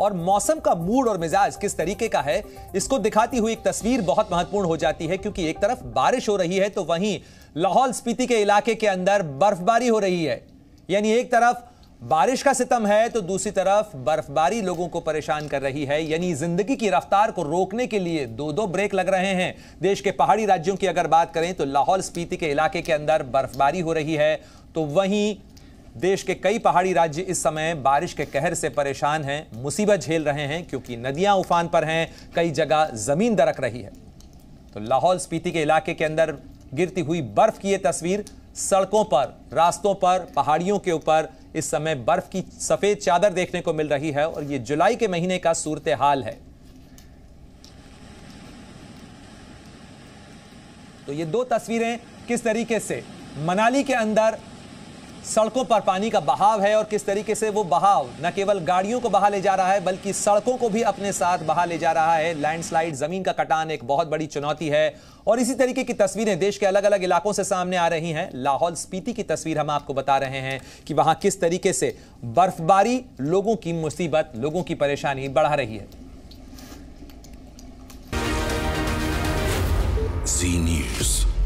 और मौसम का मूड और मिजाज किस तरीके का है इसको दिखाती हुई एक तस्वीर बहुत महत्वपूर्ण हो जाती है क्योंकि एक तरफ बारिश हो रही है तो वहीं लाहौल स्पीति के इलाके के अंदर बर्फबारी हो रही है यानी एक तरफ बारिश का सितम है तो दूसरी तरफ बर्फबारी लोगों को परेशान कर रही है यानी जिंदगी की रफ्तार को रोकने के लिए दो दो ब्रेक लग रहे हैं देश के पहाड़ी राज्यों की अगर बात करें तो लाहौल स्पीति के इलाके के अंदर बर्फबारी हो रही है तो वहीं देश के कई पहाड़ी राज्य इस समय बारिश के कहर से परेशान हैं मुसीबत झेल रहे हैं क्योंकि नदियां उफान पर हैं कई जगह जमीन दरक रही है तो लाहौल स्पीति के इलाके के अंदर गिरती हुई बर्फ की ये तस्वीर सड़कों पर रास्तों पर पहाड़ियों के ऊपर इस समय बर्फ की सफेद चादर देखने को मिल रही है और ये जुलाई के महीने का सूरत हाल है तो ये दो तस्वीरें किस तरीके से मनाली के अंदर सड़कों पर पानी का बहाव है और किस तरीके से वो बहाव न केवल गाड़ियों को बहा ले जा रहा है बल्कि सड़कों को भी अपने साथ बहा ले जा रहा है लैंडस्लाइड जमीन का कटान एक बहुत बड़ी चुनौती है और इसी तरीके की तस्वीरें देश के अलग अलग इलाकों से सामने आ रही हैं लाहौल स्पीति की तस्वीर हम आपको बता रहे हैं कि वहां किस तरीके से बर्फबारी लोगों की मुसीबत लोगों की परेशानी बढ़ा रही है